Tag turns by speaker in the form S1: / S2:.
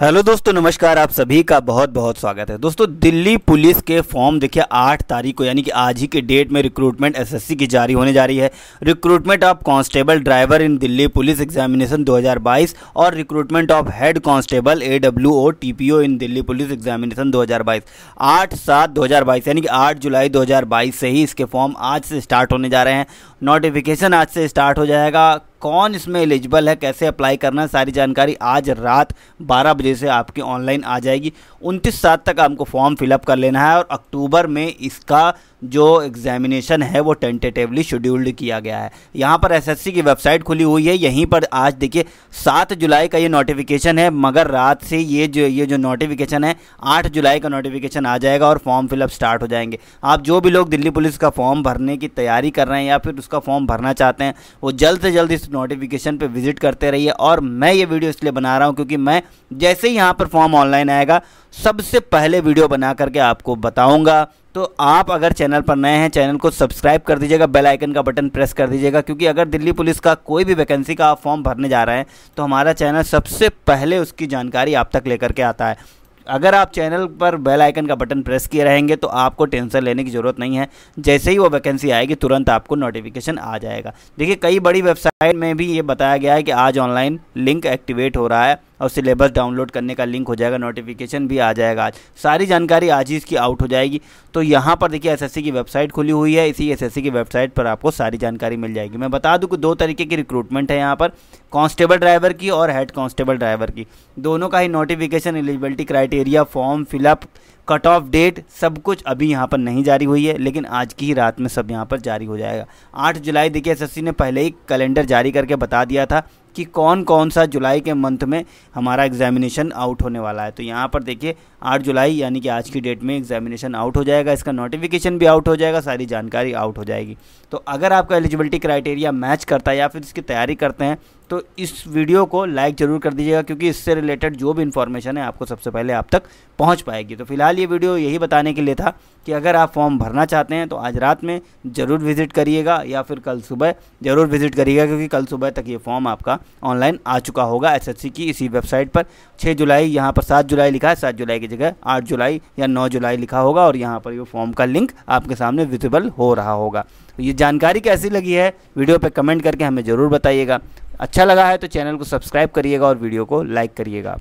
S1: hello दोस्तों नमस्कार आप सभी का बहुत बहुत स्वागत है दोस्तों दिल्ली पुलिस के फॉर्म देखिए आठ तारीख को यानी कि आज ही के डेट में रिक्रूटमेंट एसएससी की जारी होने जा रही है recruitment of constable driver in Delhi police examination 2022 और recruitment of head constable A W O T P O in Delhi police examination बाईस आठ सात बाईस यानी कि आठ जुलाई दो से ही इसके फॉर्म आज से स्टार्ट होने जा रहे हैं नोटिफिकेशन आज से स्टार्ट हो जाएगा कौन इसमें एलिजिबल है कैसे अप्लाई करना है सारी जानकारी आज रात 12 बजे से आपकी ऑनलाइन आ जाएगी 29 सात तक आपको फॉर्म फिलअप कर लेना है और अक्टूबर में इसका जो एग्जामिनेशन है वो टेंटेटिवली शेड्यूल्ड किया गया है यहाँ पर एसएससी की वेबसाइट खुली हुई है यहीं पर आज देखिए सात जुलाई का ये नोटिफिकेशन है मगर रात से ये जो ये जो नोटिफिकेशन है आठ जुलाई का नोटिफिकेशन आ जाएगा और फॉर्म फिलअप स्टार्ट हो जाएंगे आप जो भी लोग दिल्ली पुलिस का फॉर्म भरने की तैयारी कर रहे हैं या फिर उसका फॉर्म भरना चाहते हैं वो जल्द से जल्द इस नोटिफिकेशन पर विजिट करते रहिए और मैं ये वीडियो इसलिए बना रहा हूँ क्योंकि मैं जैसे ही यहाँ पर फॉर्म ऑनलाइन आएगा सबसे पहले वीडियो बना करके आपको बताऊँगा तो आप अगर चैनल पर नए हैं चैनल को सब्सक्राइब कर दीजिएगा बेल आइकन का बटन प्रेस कर दीजिएगा क्योंकि अगर दिल्ली पुलिस का कोई भी वैकेंसी का आप फॉर्म भरने जा रहे हैं तो हमारा चैनल सबसे पहले उसकी जानकारी आप तक लेकर के आता है अगर आप चैनल पर बेल आइकन का बटन प्रेस किए रहेंगे तो आपको टेंशन लेने की ज़रूरत नहीं है जैसे ही वो वैकेंसी आएगी तुरंत आपको नोटिफिकेशन आ जाएगा देखिए कई बड़ी वेबसाइट में भी ये बताया गया है कि आज ऑनलाइन लिंक एक्टिवेट हो रहा है और सिलेबस डाउनलोड करने का लिंक हो जाएगा नोटिफिकेशन भी आ जाएगा आज सारी जानकारी आज ही इसकी आउट हो जाएगी तो यहाँ पर देखिए एसएससी की वेबसाइट खुली हुई है इसी एसएससी की वेबसाइट पर आपको सारी जानकारी मिल जाएगी मैं बता दूँ कि दो तरीके की रिक्रूटमेंट है यहाँ पर कांस्टेबल ड्राइवर की और हेड कांस्टेबल ड्राइवर की दोनों का ही notification eligibility criteria form fill up cut off date सब कुछ अभी यहाँ पर नहीं जारी हुई है लेकिन आज की ही रात में सब यहाँ पर जारी हो जाएगा आठ जुलाई देखिए एस ने पहले ही कैलेंडर जारी करके बता दिया था कि कौन कौन सा जुलाई के मंथ में हमारा एग्जामिनेशन आउट होने वाला है तो यहाँ पर देखिए आठ जुलाई यानी कि आज की डेट में एग्जामिनेशन आउट हो जाएगा इसका नोटिफिकेशन भी आउट हो जाएगा सारी जानकारी आउट हो जाएगी तो अगर आपका एलिजिबिलिटी क्राइटेरिया मैच करता है या फिर इसकी तैयारी करते हैं तो इस वीडियो को लाइक ज़रूर कर दीजिएगा क्योंकि इससे रिलेटेड जो भी इन्फॉर्मेशन है आपको सबसे पहले आप तक पहुँच पाएगी तो फिलहाल ये वीडियो यही बताने के लिए था कि अगर आप फॉर्म भरना चाहते हैं तो आज रात में ज़रूर विज़िट करिएगा या फिर कल सुबह ज़रूर विज़िट करिएगा क्योंकि कल सुबह तक ये फॉर्म आपका ऑनलाइन आ चुका होगा एसएससी की इसी वेबसाइट पर छः जुलाई यहाँ पर सात जुलाई लिखा है सात जुलाई की जगह आठ जुलाई या नौ जुलाई लिखा होगा और यहाँ पर ये फॉर्म का लिंक आपके सामने विजिबल हो रहा होगा तो ये जानकारी कैसी लगी है वीडियो पर कमेंट करके हमें ज़रूर बताइएगा अच्छा लगा है तो चैनल को सब्सक्राइब करिएगा और वीडियो को लाइक करिएगा